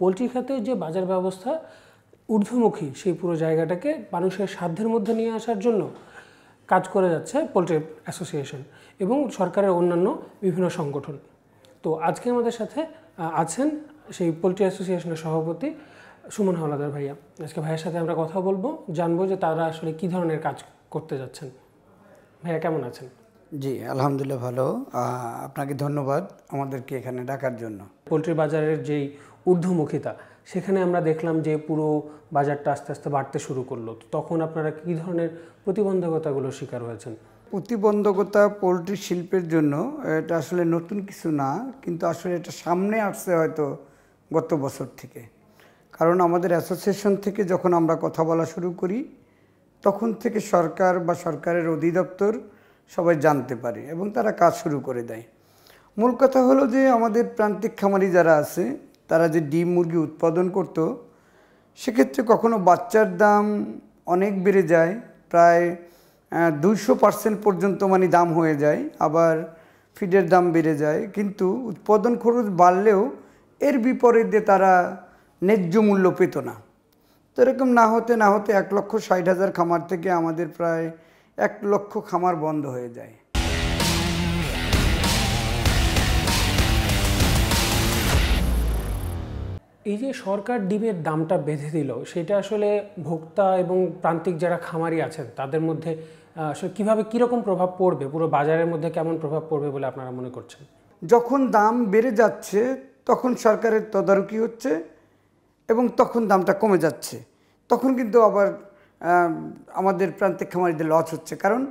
poultry খাতের যে বাজার ব্যবস্থা ঊর্ধ্বমুখী সেই পুরো জায়গাটাকে মানুষের সাধ্যের মধ্যে নিয়ে আসার জন্য কাজ করে যাচ্ছে পোলট্রি অ্যাসোসিয়েশন এবং সরকারের অন্যান্য বিভিন্ন সংগঠন তো আজকে আমাদের সাথে আছেন সেই পোলট্রি অ্যাসোসিয়েশনের সভাপতি সুমন হাওলাদার ভাইয়া আজকে ভাইয়ের সাথে আমরা কথা বলবো জানবো যে তারা আসলে কি ধরনের কাজ করতে যাচ্ছেন ভাইয়া কেমন আছেন জি আলহামদুলিল্লাহ ভালো আপনাকে ধন্যবাদ আমাদেরকে এখানে ডাকার জন্য পোলট্রি বাজারের যেই ঊর্ধ্বমুখিতা সেখানে আমরা দেখলাম যে পুরো বাজারটা আস্তে আস্তে বাড়তে শুরু করলো তখন আপনারা কী ধরনের প্রতিবন্ধকতাগুলো শিকার হয়েছেন প্রতিবন্ধকতা পোলট্রি শিল্পের জন্য এটা আসলে নতুন কিছু না কিন্তু আসলে এটা সামনে আসছে হয়তো গত বছর থেকে কারণ আমাদের অ্যাসোসিয়েশন থেকে যখন আমরা কথা বলা শুরু করি তখন থেকে সরকার বা সরকারের অধিদপ্তর সবাই জানতে পারে এবং তারা কাজ শুরু করে দেয় মূল কথা হলো যে আমাদের প্রান্তিক খামারি যারা আছে তারা যে ডিম মুরগি উৎপাদন করত সেক্ষেত্রে কখনো বাচ্চার দাম অনেক বেড়ে যায় প্রায় দুইশো পার্সেন্ট পর্যন্ত মানে দাম হয়ে যায় আবার ফিডের দাম বেড়ে যায় কিন্তু উৎপাদন খরচ বাড়লেও এর বিপরীতে তারা ন্যায্য মূল্য পেত না তো এরকম না হতে না হতে এক লক্ষ ষাট হাজার খামার থেকে আমাদের প্রায় এক লক্ষ খামার বন্ধ হয়ে যায় এই যে সরকার ডিমের দামটা বেঁধে দিল সেটা আসলে ভোক্তা এবং প্রান্তিক যারা খামারি আছেন তাদের মধ্যে আসলে কীভাবে কীরকম প্রভাব পড়বে পুরো বাজারের মধ্যে কেমন প্রভাব পড়বে বলে আপনারা মনে করছেন যখন দাম বেড়ে যাচ্ছে তখন সরকারের তদারকি হচ্ছে এবং তখন দামটা কমে যাচ্ছে তখন কিন্তু আবার আমাদের প্রান্তিক খামারিদের লস হচ্ছে কারণ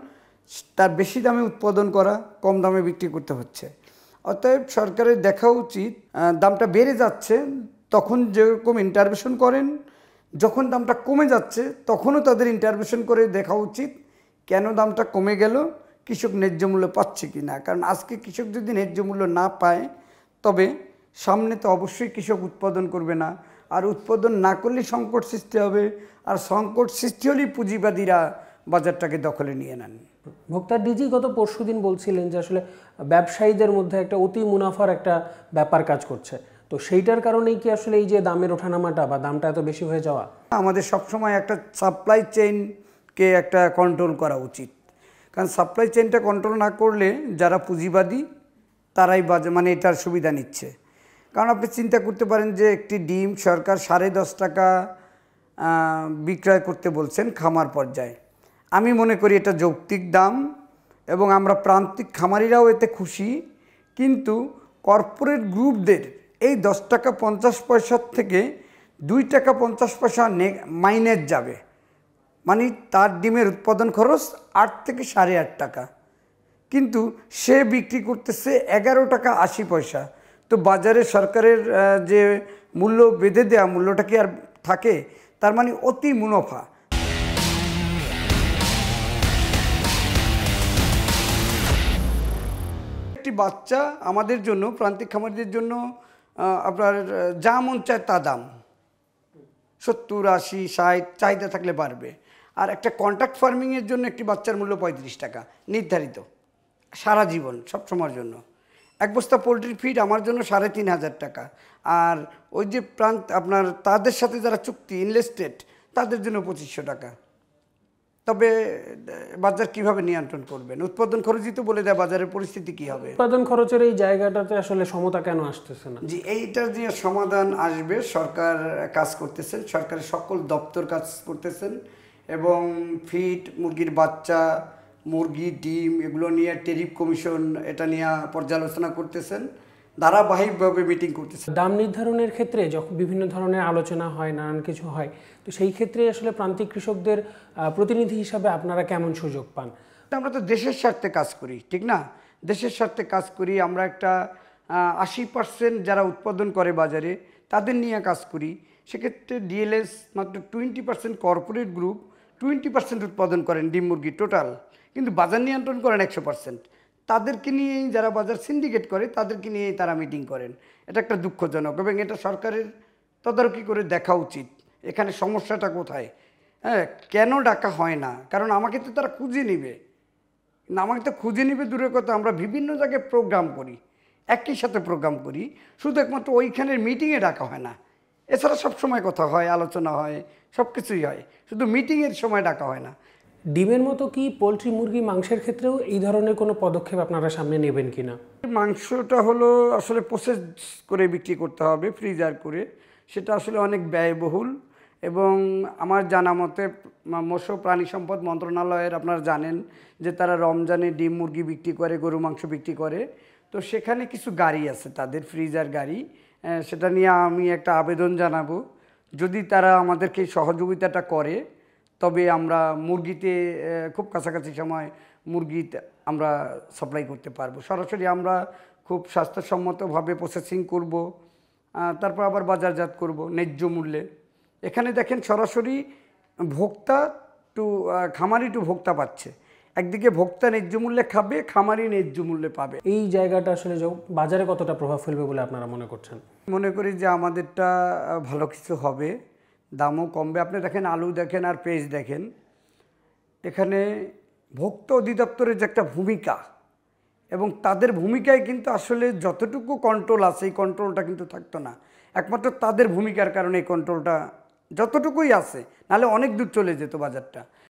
তার বেশি দামে উৎপাদন করা কম দামে বিক্রি করতে হচ্ছে অতএব সরকারের দেখা উচিত দামটা বেড়ে যাচ্ছে তখন যেরকম ইন্টারভেশন করেন যখন দামটা কমে যাচ্ছে তখনও তাদের ইন্টারভেশন করে দেখা উচিত কেন দামটা কমে গেল কৃষক ন্যায্য মূল্য পাচ্ছে কি না কারণ আজকে কৃষক যদি ন্যায্য মূল্য না পায় তবে সামনে তো অবশ্যই কৃষক উৎপাদন করবে না আর উৎপাদন না করলে সংকট সৃষ্টি হবে আর সংকট সৃষ্টি হলেই পুঁজিবাদীরা বাজারটাকে দখলে নিয়ে নেন ভোক্তার ডিজি গত পরশু দিন বলছিলেন যে আসলে ব্যবসায়ীদের মধ্যে একটা অতি মুনাফার একটা ব্যাপার কাজ করছে তো সেইটার কারণেই কি আসলে এই যে দামের ওঠানামাটা বা দামটা এত বেশি হয়ে যাওয়া আমাদের সবসময় একটা সাপ্লাই চেইনকে একটা কন্ট্রোল করা উচিত কারণ সাপ্লাই চেইনটা কন্ট্রোল না করলে যারা পুঁজিবাদী তারাই বাজে মানে এটার সুবিধা নিচ্ছে কারণ আপনি চিন্তা করতে পারেন যে একটি ডিম সরকার সাড়ে দশ টাকা বিক্রয় করতে বলছেন খামার পর্যায়ে আমি মনে করি এটা যৌক্তিক দাম এবং আমরা প্রান্তিক খামারিরাও এতে খুশি কিন্তু কর্পোরেট গ্রুপদের এই দশ টাকা পঞ্চাশ পয়সার থেকে দুই টাকা পঞ্চাশ পয়সা মাইনের যাবে মানে তার ডিমের উৎপাদন খরচ আট থেকে সাড়ে আট টাকা কিন্তু সে বিক্রি করতেছে এগারো টাকা আশি পয়সা তো বাজারে সরকারের যে মূল্য বেঁধে দেওয়া মূল্যটা কি আর থাকে তার মানে অতি মুনাফা একটি বাচ্চা আমাদের জন্য প্রান্তিক খামারিদের জন্য আপনার যা মন চায় তা দাম সত্তর আশি ষাট চাহিদা থাকলে বাড়বে আর একটা কন্ট্রাক্ট ফার্মিংয়ের জন্য একটি বাচ্চার মূল্য পঁয়ত্রিশ টাকা নির্ধারিত সারা জীবন সব সময়ের জন্য এক বস্তা পোলট্রির ফিড আমার জন্য সাড়ে তিন হাজার টাকা আর ওই যে প্রান্ত আপনার তাদের সাথে যারা চুক্তি ইনলেস্টেড তাদের জন্য পঁচিশশো টাকা তবে বাজার কিভাবে নিয়ন্ত্রণ করবেন উৎপাদন খরচই তো বলে দেয় বাজারের পরিস্থিতি কি হবে উৎপাদন খরচের এই জায়গাটাতে আসলে সমতা কেন আসতেছে না জি এইটার যে সমাধান আসবে সরকার কাজ করতেছেন সরকারের সকল দপ্তর কাজ করতেছেন এবং ফিট মুরগির বাচ্চা মুরগি ডিম এগুলো নিয়ে টেরিফ কমিশন এটা নিয়ে পর্যালোচনা করতেছেন ধারাবাহিকভাবে মিটিং করতেছে দাম নির্ধারণের ক্ষেত্রে যখন বিভিন্ন ধরনের আলোচনা হয় নানান কিছু হয় তো সেই ক্ষেত্রে আসলে প্রান্তিক কৃষকদের প্রতিনিধি হিসাবে আপনারা কেমন সুযোগ পান আমরা তো দেশের স্বার্থে কাজ করি ঠিক না দেশের স্বার্থে কাজ করি আমরা একটা আশি পার্সেন্ট যারা উৎপাদন করে বাজারে তাদের নিয়ে কাজ করি সেক্ষেত্রে ডিএলএস মাত্র twenty percent corporate group twenty percent উৎপাদন করেন ডিম মুরগি টোটাল কিন্তু বাজার নিয়ন্ত্রণ করেন একশো পার্সেন্ট তাদেরকে নিয়েই যারা বাজার সিন্ডিকেট করে তাদেরকে নিয়েই তারা মিটিং করেন এটা একটা দুঃখজনক এবং এটা সরকারের তদারকি করে দেখা উচিত এখানে সমস্যাটা কোথায় হ্যাঁ কেন ডাকা হয় না কারণ আমাকে তো তারা খুঁজে নেবে আমাকে তো খুঁজে নেবে দূরের কথা আমরা বিভিন্ন জায়গায় প্রোগ্রাম করি একই সাথে প্রোগ্রাম করি শুধু একমাত্র ওইখানের মিটিংয়ে ডাকা হয় না এছাড়া সব সময় কথা হয় আলোচনা হয় সব কিছুই হয় শুধু মিটিংয়ের সময় ডাকা হয় না ডিমের মতো কি পোলট্রি মুরগি মাংসের ক্ষেত্রেও এই ধরনের কোনো পদক্ষেপ আপনারা সামনে নেবেন কি না মাংসটা হলো আসলে প্রসেস করে বিক্রি করতে হবে ফ্রিজার করে সেটা আসলে অনেক ব্যয়বহুল এবং আমার জানা মতে মৎস্য প্রাণী সম্পদ মন্ত্রণালয়ের আপনারা জানেন যে তারা রমজানে ডিম মুরগি বিক্রি করে গরু মাংস বিক্রি করে তো সেখানে কিছু গাড়ি আছে তাদের ফ্রিজার গাড়ি সেটা নিয়ে আমি একটা আবেদন জানাবো যদি তারা আমাদেরকে সহযোগিতাটা করে তবে আমরা মুরগিতে খুব কাছাকাছি সময় মুরগি আমরা সাপ্লাই করতে পারবো সরাসরি আমরা খুব স্বাস্থ্যসম্মতভাবে প্রসেসিং করব তারপর আবার বাজারজাত করব ন্যায্য মূল্যে এখানে দেখেন সরাসরি ভোক্তা টু খামারি টু ভোক্তা পাচ্ছে একদিকে ভোক্তা ন্যায্য মূল্যে খাবে খামারি ন্যায্য মূল্যে পাবে এই জায়গাটা আসলে বাজারে কতটা প্রভাব ফেলবে বলে আপনারা মনে করছেন মনে করি যে আমাদেরটা ভালো কিছু হবে দামও কমবে আপনি দেখেন আলু দেখেন আর পেঁয়াজ দেখেন এখানে ভোক্ত অধিদপ্তরের যে একটা ভূমিকা এবং তাদের ভূমিকায় কিন্তু আসলে যতটুকু কন্ট্রোল আছে এই কন্ট্রোলটা কিন্তু থাকতো না একমাত্র তাদের ভূমিকার কারণে এই কন্ট্রোলটা যতটুকুই আছে নাহলে অনেক দূর চলে যেত বাজারটা